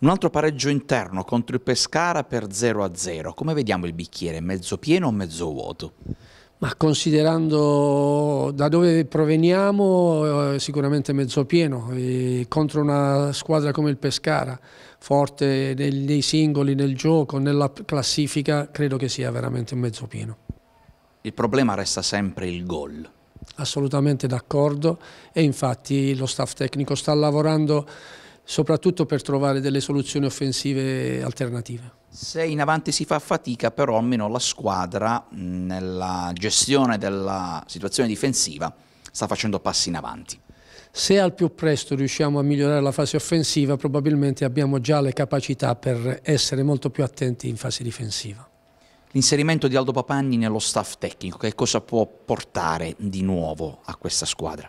Un altro pareggio interno contro il Pescara per 0-0. Come vediamo il bicchiere, mezzo pieno o mezzo vuoto? Ma considerando da dove proveniamo, eh, sicuramente mezzo pieno. E contro una squadra come il Pescara, forte nei singoli, nel gioco, nella classifica, credo che sia veramente mezzo pieno. Il problema resta sempre il gol. Assolutamente d'accordo e infatti lo staff tecnico sta lavorando soprattutto per trovare delle soluzioni offensive alternative. Se in avanti si fa fatica, però almeno la squadra nella gestione della situazione difensiva sta facendo passi in avanti. Se al più presto riusciamo a migliorare la fase offensiva, probabilmente abbiamo già le capacità per essere molto più attenti in fase difensiva. L'inserimento di Aldo Papanni nello staff tecnico, che cosa può portare di nuovo a questa squadra?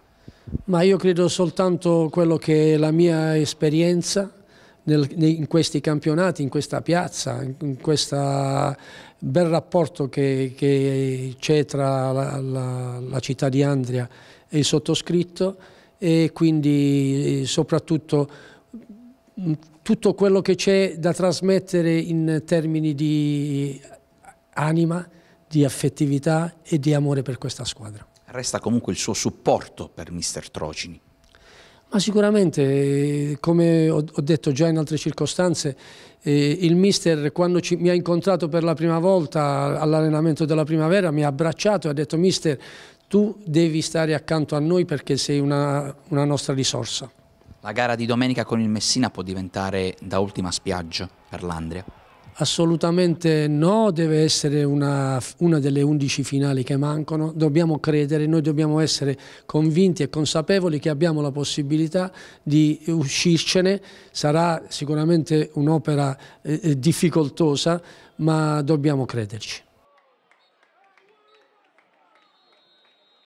Ma io credo soltanto quello che è la mia esperienza nel, in questi campionati, in questa piazza, in questo bel rapporto che, c'è tra la, la, la città di Andria e il sottoscritto e quindi eh, soprattutto mm, tutto quello che c'è da trasmettere in termini di anima, di affettività e di amore per questa squadra. Resta comunque il suo supporto per mister Trocini. Ma sicuramente, eh, come ho detto già in altre circostanze, eh, il mister quando ci, mi ha incontrato per la prima volta all'allenamento della primavera mi ha abbracciato e ha detto mister tu devi stare accanto a noi perché sei una, una nostra risorsa. La gara di domenica con il Messina può diventare da ultima spiaggia per l'Andria? Assolutamente no, deve essere una, una delle 11 finali che mancano, dobbiamo credere, noi dobbiamo essere convinti e consapevoli che abbiamo la possibilità di uscircene, sarà sicuramente un'opera eh, eh difficoltosa ma dobbiamo crederci.